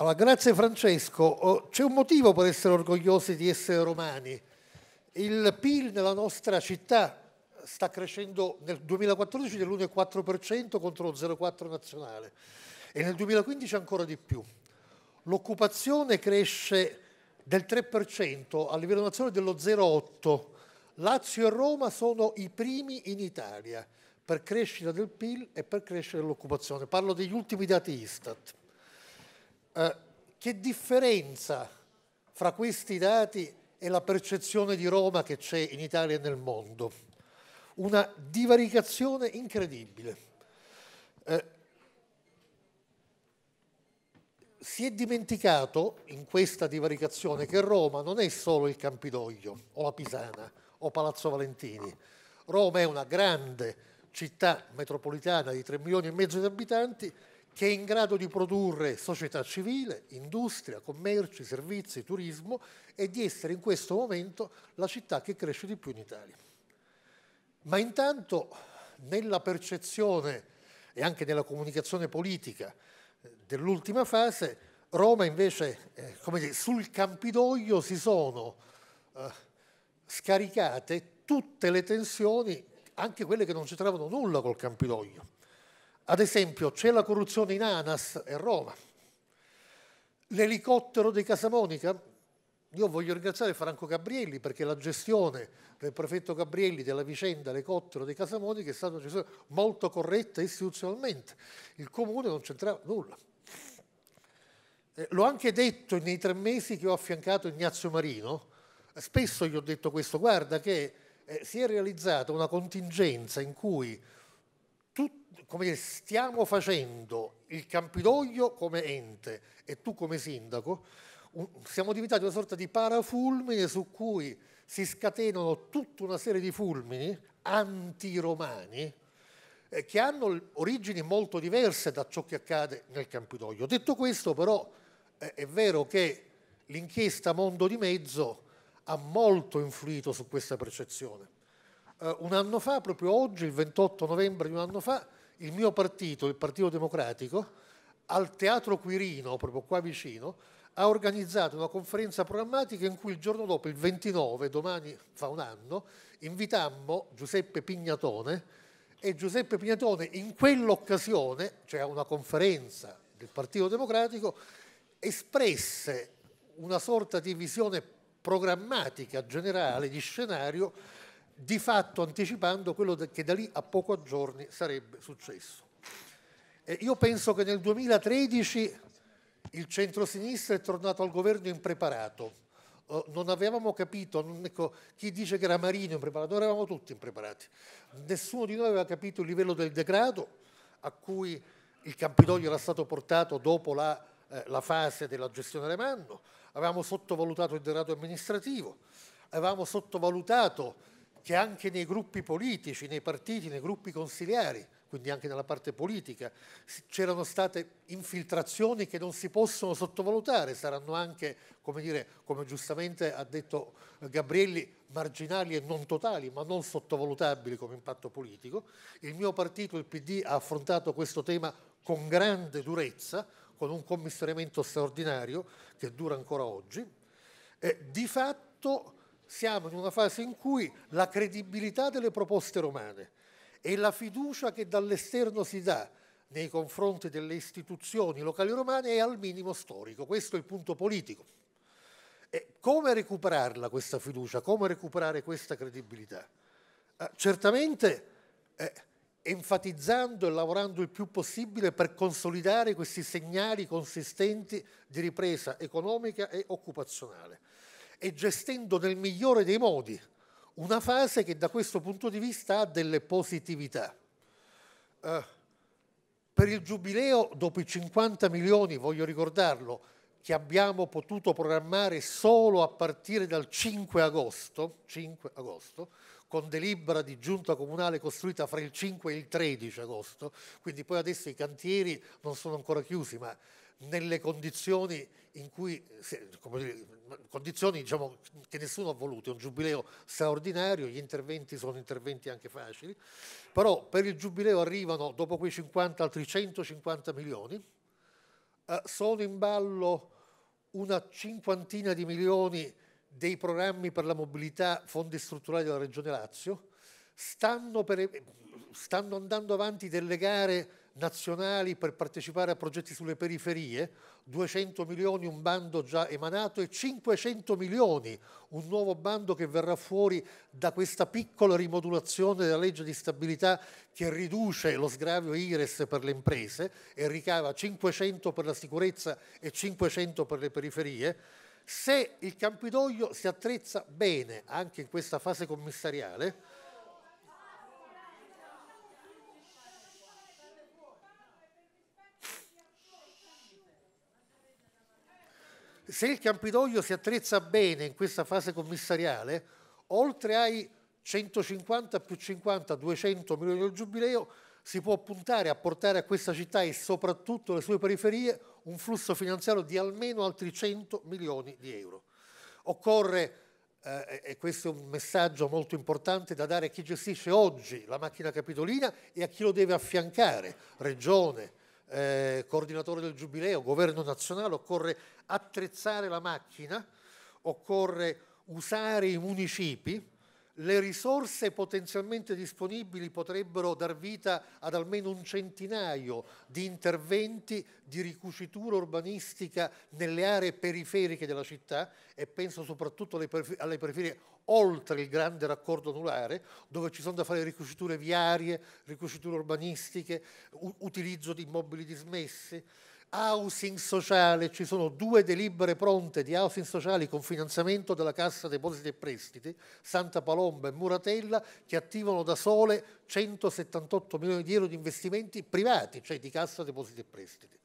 Allora, grazie Francesco. Oh, c'è un motivo per essere orgogliosi di essere romani. Il PIL nella nostra città sta crescendo nel 2014 dell'1,4% contro lo 0,4 nazionale e nel 2015 ancora di più. L'occupazione cresce del 3% a livello nazionale dello 0,8%. Lazio e Roma sono i primi in Italia per crescita del PIL e per crescita dell'occupazione. Parlo degli ultimi dati Istat. Eh, che differenza fra questi dati e la percezione di Roma che c'è in Italia e nel mondo? Una divaricazione incredibile. Eh, si è dimenticato in questa divaricazione che Roma non è solo il Campidoglio o la Pisana o Palazzo Valentini. Roma è una grande città metropolitana di 3 milioni e mezzo di abitanti che è in grado di produrre società civile, industria, commerci, servizi, turismo e di essere in questo momento la città che cresce di più in Italia. Ma intanto nella percezione e anche nella comunicazione politica eh, dell'ultima fase, Roma invece, eh, come dire, sul Campidoglio si sono eh, scaricate tutte le tensioni, anche quelle che non c'entravano nulla col Campidoglio ad esempio c'è la corruzione in Anas e Roma, l'elicottero di Casamonica. Io voglio ringraziare Franco Gabrielli perché la gestione del prefetto Gabrielli della vicenda elicottero di Casamonica è stata una gestione molto corretta istituzionalmente. Il comune non c'entrava nulla. Eh, l'ho anche detto nei tre mesi che ho affiancato Ignazio Marino, spesso gli ho detto questo, guarda che eh, si è realizzata una contingenza in cui come dire, stiamo facendo il Campidoglio come ente e tu come sindaco, un, siamo diventati una sorta di parafulmine su cui si scatenano tutta una serie di fulmini antiromani eh, che hanno origini molto diverse da ciò che accade nel Campidoglio. Detto questo però eh, è vero che l'inchiesta Mondo di Mezzo ha molto influito su questa percezione. Eh, un anno fa, proprio oggi, il 28 novembre di un anno fa, il mio partito, il Partito Democratico, al Teatro Quirino, proprio qua vicino, ha organizzato una conferenza programmatica in cui il giorno dopo, il 29, domani fa un anno, invitammo Giuseppe Pignatone e Giuseppe Pignatone in quell'occasione, cioè a una conferenza del Partito Democratico, espresse una sorta di visione programmatica generale di scenario di fatto anticipando quello che da lì a poco a giorni sarebbe successo. Eh, io penso che nel 2013 il centro centrosinistra è tornato al governo impreparato. Eh, non avevamo capito, non, ecco, chi dice che era Marino impreparato, noi eravamo tutti impreparati. Nessuno di noi aveva capito il livello del degrado a cui il Campidoglio era stato portato dopo la, eh, la fase della gestione Alemanno, avevamo sottovalutato il degrado amministrativo, avevamo sottovalutato che anche nei gruppi politici, nei partiti, nei gruppi consiliari, quindi anche nella parte politica, c'erano state infiltrazioni che non si possono sottovalutare, saranno anche, come, dire, come giustamente ha detto eh, Gabrielli, marginali e non totali, ma non sottovalutabili come impatto politico. Il mio partito, il PD, ha affrontato questo tema con grande durezza, con un commissariamento straordinario che dura ancora oggi. Eh, di fatto siamo in una fase in cui la credibilità delle proposte romane e la fiducia che dall'esterno si dà nei confronti delle istituzioni locali romane è al minimo storico, questo è il punto politico. E come recuperarla questa fiducia, come recuperare questa credibilità? Eh, certamente eh, enfatizzando e lavorando il più possibile per consolidare questi segnali consistenti di ripresa economica e occupazionale e gestendo nel migliore dei modi una fase che da questo punto di vista ha delle positività. Eh, per il giubileo, dopo i 50 milioni, voglio ricordarlo, che abbiamo potuto programmare solo a partire dal 5 agosto, 5 agosto con delibera di giunta comunale costruita fra il 5 e il 13 agosto, quindi poi adesso i cantieri non sono ancora chiusi, ma nelle condizioni in cui, dire, condizioni diciamo, che nessuno ha voluto, è un giubileo straordinario, gli interventi sono interventi anche facili, però per il giubileo arrivano dopo quei 50 altri 150 milioni, eh, sono in ballo una cinquantina di milioni dei programmi per la mobilità, fondi strutturali della Regione Lazio, stanno, per, stanno andando avanti delle gare nazionali per partecipare a progetti sulle periferie, 200 milioni un bando già emanato e 500 milioni un nuovo bando che verrà fuori da questa piccola rimodulazione della legge di stabilità che riduce lo sgravio IRES per le imprese e ricava 500 per la sicurezza e 500 per le periferie. Se il Campidoglio si attrezza bene anche in questa fase commissariale, se il Campidoglio si attrezza bene in questa fase commissariale, oltre ai 150 più 50, 200 milioni del giubileo, si può puntare a portare a questa città e soprattutto alle sue periferie un flusso finanziario di almeno altri 100 milioni di euro. Occorre, eh, e questo è un messaggio molto importante da dare a chi gestisce oggi la macchina capitolina e a chi lo deve affiancare, regione, eh, coordinatore del Giubileo, governo nazionale, occorre attrezzare la macchina, occorre usare i municipi, le risorse potenzialmente disponibili potrebbero dar vita ad almeno un centinaio di interventi di ricucitura urbanistica nelle aree periferiche della città e penso soprattutto alle periferie oltre il grande raccordo anulare, dove ci sono da fare ricuciture viarie, ricuciture urbanistiche, utilizzo di immobili dismessi, housing sociale, ci sono due delibere pronte di housing sociali con finanziamento della Cassa Depositi e Prestiti, Santa Palomba e Muratella, che attivano da sole 178 milioni di euro di investimenti privati, cioè di Cassa Depositi e Prestiti.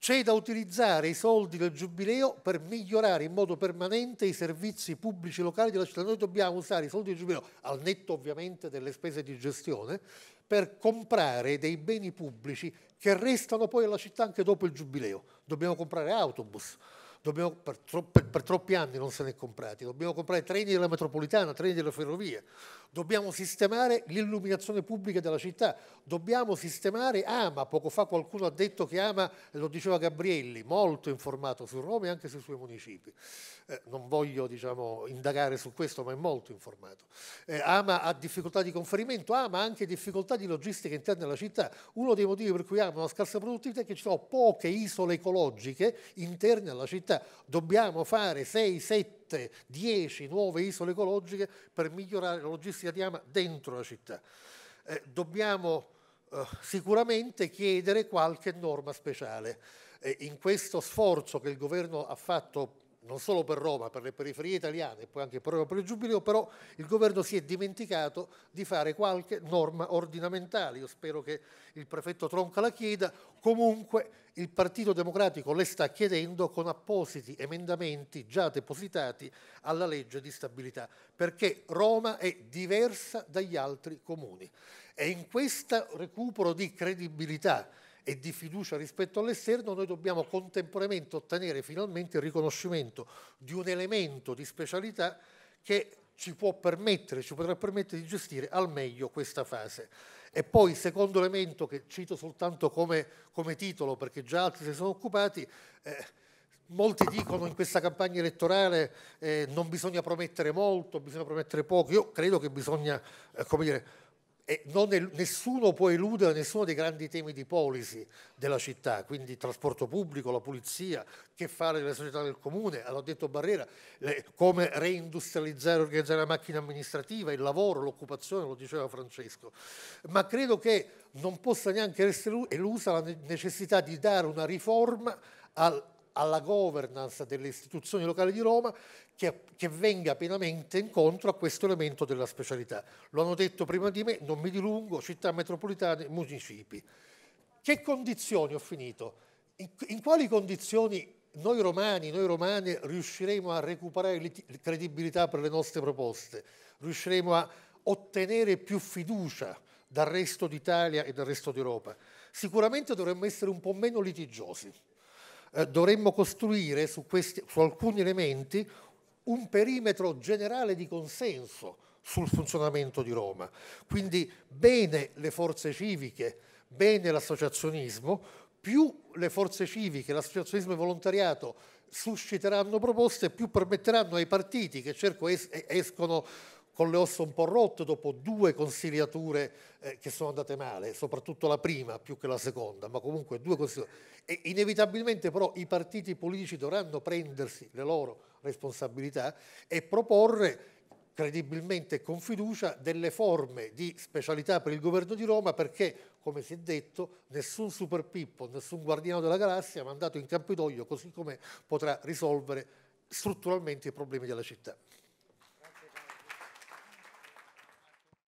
C'è da utilizzare i soldi del giubileo per migliorare in modo permanente i servizi pubblici locali della città. Noi dobbiamo usare i soldi del giubileo, al netto ovviamente delle spese di gestione, per comprare dei beni pubblici che restano poi alla città anche dopo il giubileo. Dobbiamo comprare autobus, Dobbiamo, per, troppi, per, troppi anni non se ne è comprati, dobbiamo comprare treni della metropolitana, treni delle ferrovie, dobbiamo sistemare l'illuminazione pubblica della città, dobbiamo sistemare Ama, poco fa qualcuno ha detto che Ama, lo diceva Gabrielli, molto informato su Roma e anche sui suoi municipi, eh, non voglio diciamo, indagare su questo ma è molto informato, eh, Ama ha difficoltà di conferimento, Ama ha anche difficoltà di logistica interna alla città, uno dei motivi per cui Ama ha una scarsa produttività è che ci sono poche isole ecologiche interne alla città città, dobbiamo fare 6, 7, 10 nuove isole ecologiche per migliorare la logistica di ama dentro la città. Eh, dobbiamo eh, sicuramente chiedere qualche norma speciale. Eh, in questo sforzo che il governo ha fatto non solo per Roma, per le periferie italiane e poi anche per Roma per il Giubileo, però il governo si è dimenticato di fare qualche norma ordinamentale. Io spero che il prefetto Tronca la chieda, comunque il Partito Democratico le sta chiedendo con appositi emendamenti già depositati alla legge di stabilità, perché Roma è diversa dagli altri comuni. E in questo recupero di credibilità e di fiducia rispetto all'esterno, noi dobbiamo contemporaneamente ottenere finalmente il riconoscimento di un elemento di specialità che ci può permettere, ci potrà permettere di gestire al meglio questa fase. E poi il secondo elemento che cito soltanto come, come titolo, perché già altri se ne sono occupati, eh, molti dicono in questa campagna elettorale eh, non bisogna promettere molto, bisogna promettere poco, io credo che bisogna, eh, come dire, e è, nessuno può eludere nessuno dei grandi temi di policy della città, quindi trasporto pubblico, la pulizia, che fare delle società del comune, hanno detto Barrera, le, come reindustrializzare e organizzare la macchina amministrativa, il lavoro, l'occupazione, lo diceva Francesco, ma credo che non possa neanche essere elusa la necessità di dare una riforma al alla governance delle istituzioni locali di Roma che, che, venga pienamente incontro a questo elemento della specialità. Lo hanno detto prima di me, non mi dilungo, città metropolitane, municipi. Che condizioni ho finito? In, in quali condizioni noi romani, noi romane riusciremo a recuperare credibilità per le nostre proposte? Riusciremo a ottenere più fiducia dal resto d'Italia e dal resto d'Europa? Sicuramente dovremmo essere un po' meno litigiosi eh, dovremmo costruire su, questi, su alcuni elementi un perimetro generale di consenso sul funzionamento di Roma. Quindi bene le forze civiche, bene l'associazionismo, più le forze civiche, l'associazionismo e il volontariato susciteranno proposte, più permetteranno ai partiti che cerco es- escono con le ossa un po' rotte dopo due consiliature eh, che sono andate male, soprattutto la prima più che la seconda, ma comunque due consiliature. E inevitabilmente però i partiti politici dovranno prendersi le loro responsabilità e proporre credibilmente e con fiducia delle forme di specialità per il governo di Roma perché, come si è detto, nessun super pippo, nessun guardiano della galassia mandato in Campidoglio così come potrà risolvere strutturalmente i problemi della città.